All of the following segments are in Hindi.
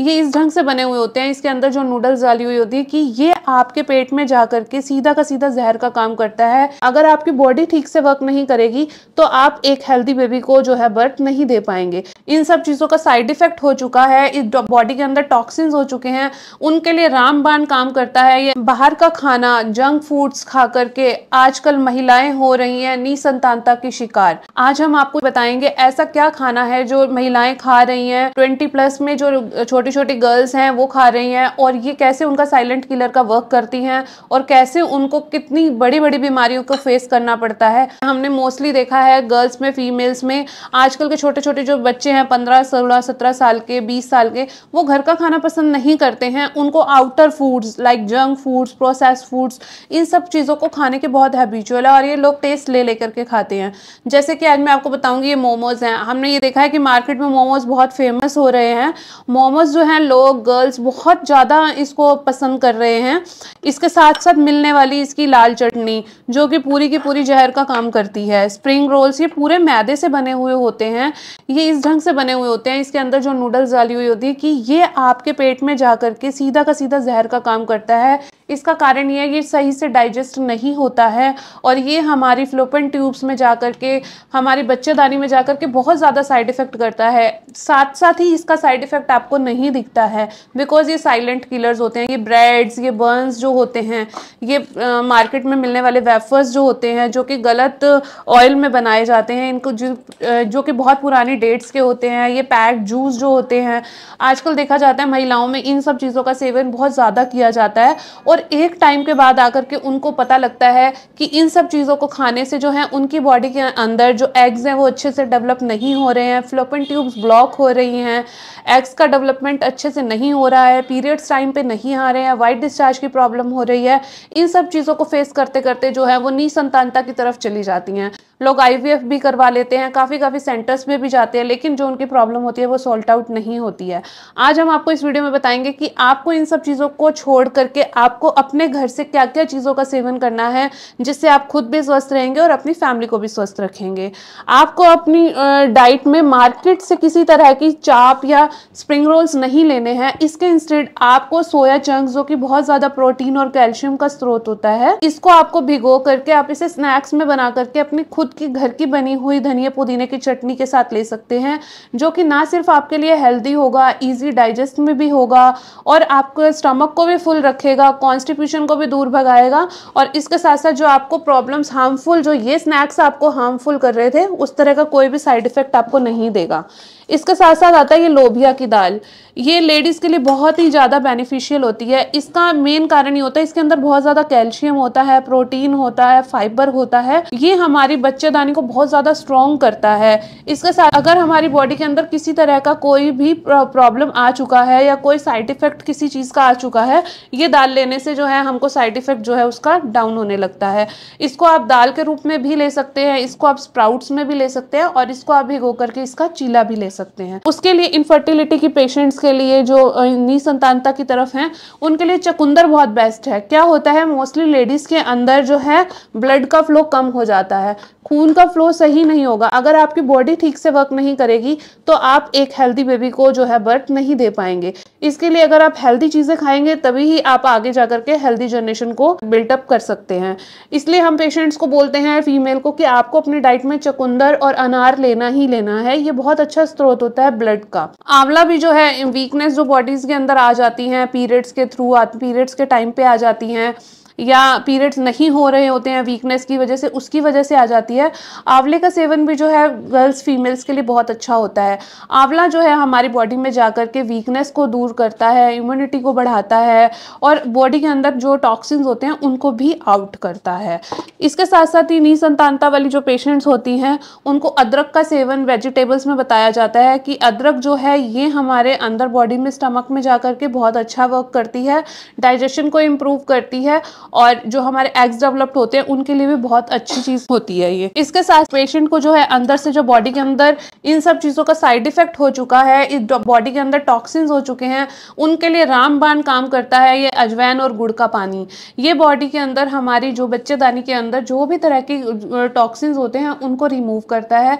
ये इस ढंग से बने हुए होते हैं इसके अंदर जो नूडल्स डाली हुई होती है कि ये आपके पेट में जा करके सीधा का सीधा जहर का काम करता है अगर आपकी बॉडी ठीक से वर्क नहीं करेगी तो आप एक हेल्दी बेबी को जो है बर्थ नहीं दे पाएंगे इन सब चीज़ों का साइड इफेक्ट हो चुका है इस बॉडी के अंदर टॉक्सिन्स हो चुके हैं उनके लिए रामबान काम करता है ये बाहर का खाना जंक फूड्स खा करके आजकल महिलाएं हो रही नि निसंतानता की शिकार आज हम आपको बताएंगे ऐसा क्या खाना है जो महिलाएं खा रही है ट्वेंटी प्लस में जो छोटे छोटी छोटी गर्ल्स हैं वो खा रही हैं और ये कैसे उनका साइलेंट किलर का वर्क करती हैं और कैसे उनको कितनी बड़ी बड़ी बीमारियों को फेस करना पड़ता है हमने मोस्टली देखा है गर्ल्स में फीमेल्स में आजकल के छोटे छोटे जो बच्चे हैं पंद्रह सोलह सत्रह साल के बीस साल के वो घर का खाना पसंद नहीं करते हैं उनको outer foods like junk foods process foods इन सब चीज़ों को खाने के बहुत हैबिचुअल है और ये लोग टेस्ट ले लेकर के खाते हैं जैसे कि आज मैं आपको बताऊंगी ये मोमोज़ हैं हमने ये देखा है कि मार्केट में मोमोज़ बहुत फेमस हो रहे हैं मोमोज़ जो हैं लोग गर्ल्स बहुत ज़्यादा इसको पसंद कर रहे हैं इसके साथ साथ मिलने वाली इसकी लाल चटनी जो कि पूरी की पूरी जहर का काम करती है स्प्रिंग रोल्स ये पूरे मैदे से बने हुए होते हैं ये इस ढंग से बने हुए होते हैं इसके अंदर जो नूडल्स डाली हुई होती है कि ये आपके पेट में जा के सीधा का सीधा जहर का काम करता है इसका कारण यह है ये सही से डाइजेस्ट नहीं होता है और ये हमारी फ्लोपन ट्यूब्स में जा कर के हमारी बच्चेदानी में जा कर के बहुत ज़्यादा साइड इफ़ेक्ट करता है साथ साथ ही इसका साइड इफ़ेक्ट आपको नहीं दिखता है बिकॉज ये साइलेंट किलर्स होते हैं ये ब्रेड्स ये बर्न्स जो होते हैं ये आ, मार्केट में मिलने वाले वेफर्स जो होते हैं जो कि गलत ऑयल में बनाए जाते हैं इनको जो जो कि बहुत पुरानी डेट्स के होते हैं ये पैक जूस जो होते हैं आजकल देखा जाता है महिलाओं में इन सब चीज़ों का सेवन बहुत ज़्यादा किया जाता है और और एक टाइम के बाद आकर के उनको पता लगता है कि इन सब चीज़ों को खाने से जो है उनकी बॉडी के अंदर जो एग्स हैं वो अच्छे से डेवलप नहीं हो रहे हैं फ्लोपन ट्यूब्स ब्लॉक हो रही हैं एग्स का डेवलपमेंट अच्छे से नहीं हो रहा है पीरियड्स टाइम पर नहीं आ रहे हैं वाइट डिस्चार्ज की प्रॉब्लम हो रही है इन सब चीज़ों को फेस करते करते जो है वो नी संतानता की तरफ चली जाती हैं लोग आईवीएफ भी करवा लेते हैं काफ़ी काफ़ी सेंटर्स में भी जाते हैं लेकिन जो उनकी प्रॉब्लम होती है वो सॉल्ट आउट नहीं होती है आज हम आपको इस वीडियो में बताएंगे कि आपको इन सब चीज़ों को छोड़ करके आपको अपने घर से क्या क्या चीज़ों का सेवन करना है जिससे आप खुद भी स्वस्थ रहेंगे और अपनी फैमिली को भी स्वस्थ रखेंगे आपको अपनी डाइट में मार्केट से किसी तरह की चाप या स्प्रिंग रोल्स नहीं लेने हैं इसके इंस्टेड आपको सोया चंक्स जो कि बहुत ज़्यादा प्रोटीन और कैल्शियम का स्रोत होता है इसको आपको भिगो करके आप इसे स्नैक्स में बना करके अपनी खुद खुद की घर की बनी हुई धनिया पुदीने की चटनी के साथ ले सकते हैं जो कि ना सिर्फ आपके लिए हेल्दी होगा ईजी डाइजेस्ट में भी होगा और आपके स्टमक को भी फुल रखेगा कॉन्स्टिपेशन को भी दूर भगाएगा और इसके साथ साथ जो आपको प्रॉब्लम्स हार्मफुल जो ये स्नैक्स आपको हार्मफुल कर रहे थे उस तरह का कोई भी साइड इफेक्ट आपको नहीं देगा इसके साथ साथ आता है ये लोबिया की दाल ये लेडीज़ के लिए बहुत ही ज़्यादा बेनिफिशियल होती है इसका मेन कारण ये होता है इसके अंदर बहुत ज़्यादा कैल्शियम होता है प्रोटीन होता है फाइबर होता है ये हमारी बच्चेदानी को बहुत ज़्यादा स्ट्रॉन्ग करता है इसके साथ अगर हमारी बॉडी के अंदर किसी तरह का कोई भी प्रॉब्लम आ चुका है या कोई साइड इफ़ेक्ट किसी चीज़ का आ चुका है ये दाल लेने से जो है हमको साइड इफ़ेक्ट जो है उसका डाउन होने लगता है इसको आप दाल के रूप में भी ले सकते हैं इसको आप स्प्राउट्स में भी ले सकते हैं और इसको आप भिगो करके इसका चीला भी ले सकते हैं उसके लिए इनफर्टिलिटी की पेशेंट्स के लिए जो संतानता की तरफ हैं उनके लिए चकुंदर बहुत बेस्ट है क्या होता है मोस्टली लेडीज़ के अंदर जो है ब्लड का फ्लो कम हो जाता है खून का फ्लो सही नहीं होगा अगर आपकी बॉडी ठीक से वर्क नहीं करेगी तो आप एक हेल्दी बेबी को जो है बर्थ नहीं दे पाएंगे इसके लिए अगर आप हेल्दी चीज़ें खाएंगे तभी ही आप आगे जा करके हेल्दी जनरेशन को बिल्टअप कर सकते हैं इसलिए हम पेशेंट्स को बोलते हैं फीमेल को कि आपको अपनी डाइट में चकुंदर और अनार लेना ही लेना है ये बहुत अच्छा स्रोत होता है ब्लड का आंवला भी जो है वीकनेस जो बॉडीज़ के अंदर आ जाती है पीरियड्स के थ्रू पीरियड्स के टाइम पे आ जाती हैं या पीरियड्स नहीं हो रहे होते हैं वीकनेस की वजह से उसकी वजह से आ जाती है आंवले का सेवन भी जो है गर्ल्स फीमेल्स के लिए बहुत अच्छा होता है आंवला जो है हमारी बॉडी में जा के वीकनेस को दूर करता है इम्यूनिटी को बढ़ाता है और बॉडी के अंदर जो टॉक्सिन्स होते हैं उनको भी आउट करता है इसके साथ साथ ही नी संतानता वाली जो पेशेंट्स होती हैं उनको अदरक का सेवन वेजिटेबल्स में बताया जाता है कि अदरक जो है ये हमारे अंदर बॉडी में स्टमक में जा के बहुत अच्छा वर्क करती है डाइजेशन को इम्प्रूव करती है और जो हमारे एग्स डेवलप्ड होते हैं उनके लिए भी बहुत अच्छी चीज होती है ये इसके साथ पेशेंट को जो है अंदर से जो बॉडी के अंदर इन सब चीज़ों का साइड इफेक्ट हो चुका है इस बॉडी के अंदर टॉक्सिन्स हो चुके हैं उनके लिए रामबान काम करता है ये अजवैन और गुड़ का पानी ये बॉडी के अंदर हमारी जो बच्चेदानी के अंदर जो भी तरह के टॉक्सिन्स होते हैं उनको रिमूव करता है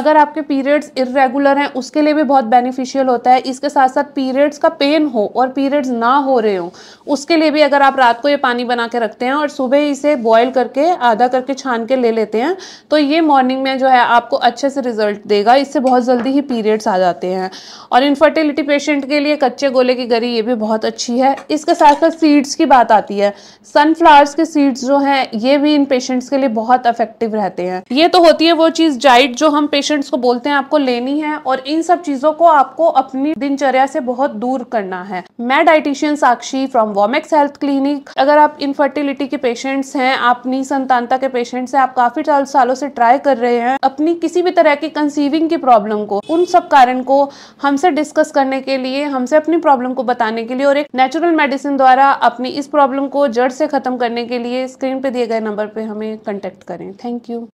अगर आपके पीरियड्स इरेगुलर हैं उसके लिए भी बहुत बेनिफिशियल होता है इसके साथ साथ पीरियड्स का पेन हो और पीरियड्स ना हो रहे हो उसके लिए भी अगर आप रात को ये पानी बना के रखते हैं और सुबह इसे बॉयल करके आधा करके छान के ले लेते हैं तो ये मॉर्निंग में जो है आपको अच्छे से रिजल्ट देगा इससे बहुत जल्दी ही पीरियड्स आ जाते हैं और इनफर्टिलिटी पेशेंट के लिए कच्चे गोले की गरी ये भी बहुत अच्छी है इसके साथ साथ सीड्स की बात आती है सनफ्लावर्स के सीड्स जो हैं ये भी इन पेशेंट्स के लिए बहुत अफेक्टिव रहते हैं ये तो होती है वो चीज़ डाइट जो हम पेशेंट्स को बोलते हैं आपको लेनी है और इन सब चीज़ों को आपको अपनी दिनचर्या से बहुत दूर करना है मैं dietitian Sakshi from Womex health clinic अगर आप इनफर्टिलिटी के पेशेंट्स हैं आप नी संतानता के पेशेंट्स हैं आप काफ़ी सालों से ट्राई कर रहे हैं अपनी किसी भी तरह की कंसीविंग की प्रॉब्लम को उन सब कारण को हमसे डिस्कस करने के लिए हमसे अपनी प्रॉब्लम को बताने के लिए और एक नेचुरल मेडिसिन द्वारा अपनी इस प्रॉब्लम को जड़ से ख़त्म करने के लिए स्क्रीन पर दिए गए नंबर पर हमें कॉन्टेक्ट करें थैंक यू